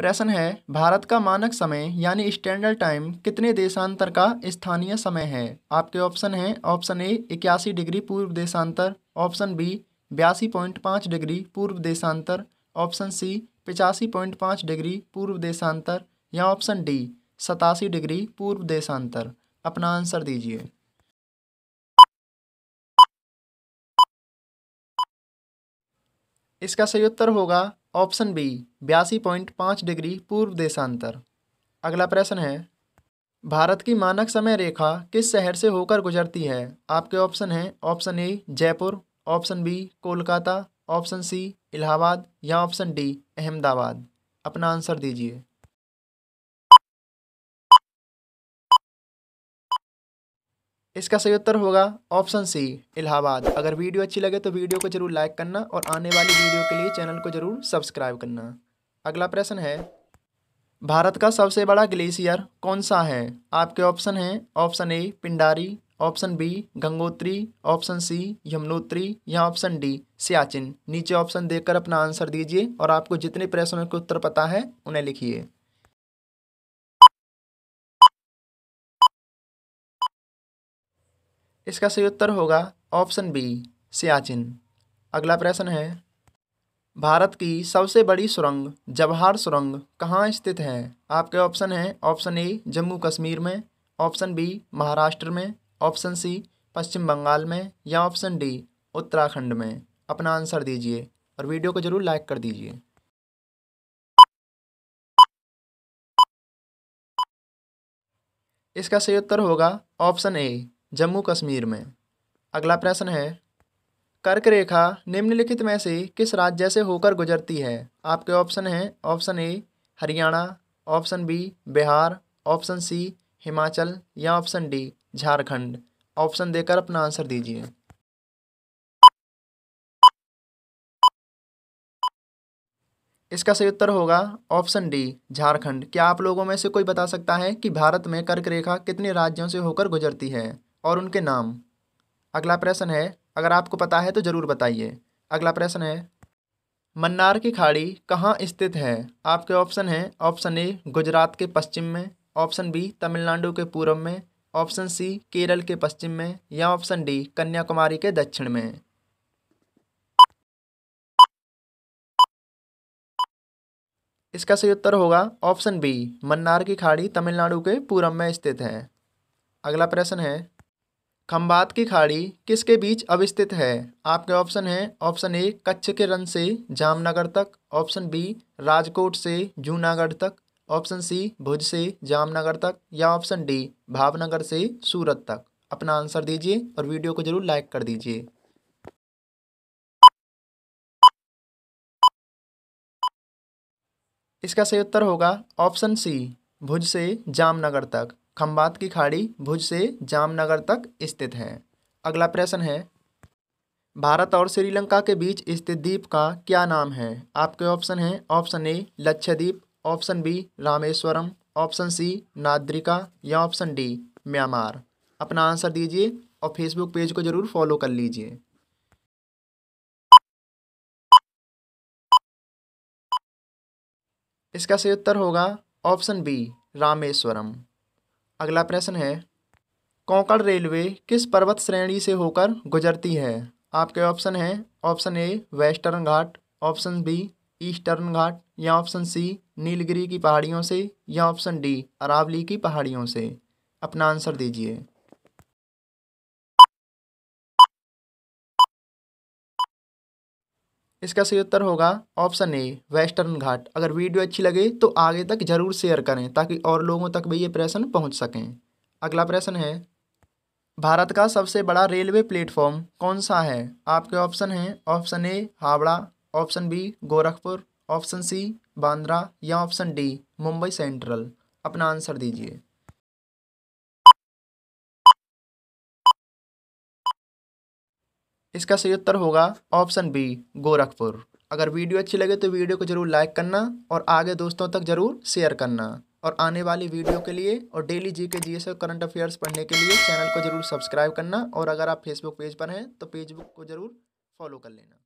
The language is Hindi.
प्रश्न है भारत का मानक समय यानी स्टैंडर्ड टाइम कितने देशांतर का स्थानीय समय है आपके ऑप्शन है ऑप्शन ए इक्यासी डिग्री पूर्व देशांतर ऑप्शन बी बयासी पॉइंट पाँच डिग्री पूर्व देशांतर ऑप्शन सी पिचासी पॉइंट पाँच डिग्री पूर्व देशांतर या ऑप्शन डी सतासी डिग्री पूर्व देशांतर अपना आंसर दीजिए इसका सही उत्तर होगा ऑप्शन बी बयासी पॉइंट पाँच डिग्री पूर्व देशांतर अगला प्रश्न है भारत की मानक समय रेखा किस शहर से होकर गुजरती है आपके ऑप्शन हैं option A Jaipur option B Kolkata option C Allahabad या ऑप्शन डी अहमदाबाद अपना आंसर दीजिए इसका सही उत्तर होगा ऑप्शन सी इलाहाबाद अगर वीडियो अच्छी लगे तो वीडियो को जरूर लाइक करना और आने वाली वीडियो के लिए चैनल को जरूर सब्सक्राइब करना अगला प्रश्न है भारत का सबसे बड़ा ग्लेशियर कौन सा है आपके ऑप्शन हैं option A Pindari option B Gangotri option C Yamunotri या ऑप्शन डी सियाचिन नीचे ऑप्शन देखकर अपना आंसर दीजिए और आपको जितने प्रश्नों के उत्तर पता है उन्हें लिखिए इसका सही उत्तर होगा ऑप्शन बी सियाचिन अगला प्रश्न है भारत की सबसे बड़ी सुरंग जवाहर सुरंग कहाँ स्थित है आपके ऑप्शन हैं ऑप्शन ए जम्मू कश्मीर में ऑप्शन बी महाराष्ट्र में ऑप्शन सी पश्चिम बंगाल में या ऑप्शन डी उत्तराखंड में अपना आंसर दीजिए और वीडियो को ज़रूर लाइक कर दीजिए इसका सही उत्तर होगा ऑप्शन ए जम्मू कश्मीर में अगला प्रश्न है कर्क रेखा निम्नलिखित में से किस राज्य से होकर गुजरती है आपके ऑप्शन हैं option A Haryana option B Bihar option C Himachal या ऑप्शन डी झारखंड ऑप्शन देकर अपना आंसर दीजिए इसका सही उत्तर होगा ऑप्शन डी झारखंड क्या आप लोगों में से कोई बता सकता है कि भारत में कर्क रेखा कितने राज्यों से होकर गुजरती है और उनके नाम अगला प्रश्न है अगर आपको पता है तो ज़रूर बताइए अगला प्रश्न है मन्नार की खाड़ी कहाँ स्थित है आपके ऑप्शन हैं ऑप्शन ए गुजरात के पश्चिम में ऑप्शन बी तमिलनाडु के पूर्व में ऑप्शन सी केरल के पश्चिम में या ऑप्शन डी कन्याकुमारी के दक्षिण में इसका सही उत्तर होगा ऑप्शन बी मन्नार की खाड़ी तमिलनाडु के पूरब में स्थित है अगला प्रश्न है खम्बात की खाड़ी किसके बीच अवस्थित है आपके ऑप्शन है ऑप्शन ए कच्छ के रन से जामनगर तक ऑप्शन बी राजकोट से जूनागढ़ तक ऑप्शन सी भुज से जामनगर तक या ऑप्शन डी भावनगर से सूरत तक अपना आंसर दीजिए और वीडियो को ज़रूर लाइक कर दीजिए इसका सही उत्तर होगा ऑप्शन सी भुज से जामनगर तक खम्बात की खाड़ी भुज से जामनगर तक स्थित है अगला प्रश्न है भारत और श्रीलंका के बीच स्थित द्वीप का क्या नाम है आपके ऑप्शन हैं option A Lakshadweep option B Rameswaram option C नाद्रिका या ऑप्शन डी म्यांमार अपना आंसर दीजिए और फेसबुक पेज को ज़रूर फॉलो कर लीजिए इसका सही उत्तर होगा ऑप्शन बी रामेश्वरम अगला प्रश्न है कोंकण रेलवे किस पर्वत श्रेणी से होकर गुजरती है आपके ऑप्शन हैं option A western Ghat option B eastern Ghat या ऑप्शन सी नीलगिरी की पहाड़ियों से या ऑप्शन डी अरावली की पहाड़ियों से अपना आंसर दीजिए इसका सही उत्तर होगा ऑप्शन ए वेस्टर्न घाट अगर वीडियो अच्छी लगे तो आगे तक जरूर शेयर करें ताकि और लोगों तक भी ये प्रश्न पहुंच सकें अगला प्रश्न है भारत का सबसे बड़ा रेलवे प्लेटफॉर्म कौन सा है आपके ऑप्शन हैं option A Howrah option B Gorakhpur option C Bandra या ऑप्शन डी मुंबई सेंट्रल अपना आंसर दीजिए इसका सही उत्तर होगा ऑप्शन बी गोरखपुर अगर वीडियो अच्छी लगे तो वीडियो को ज़रूर लाइक करना और आगे दोस्तों तक ज़रूर शेयर करना और आने वाली वीडियो के लिए और डेली जी के जी एस करंट अफेयर्स पढ़ने के लिए चैनल को ज़रूर सब्सक्राइब करना और अगर आप फेसबुक पेज पर हैं तो फेसबुक को ज़रूर फॉलो कर लेना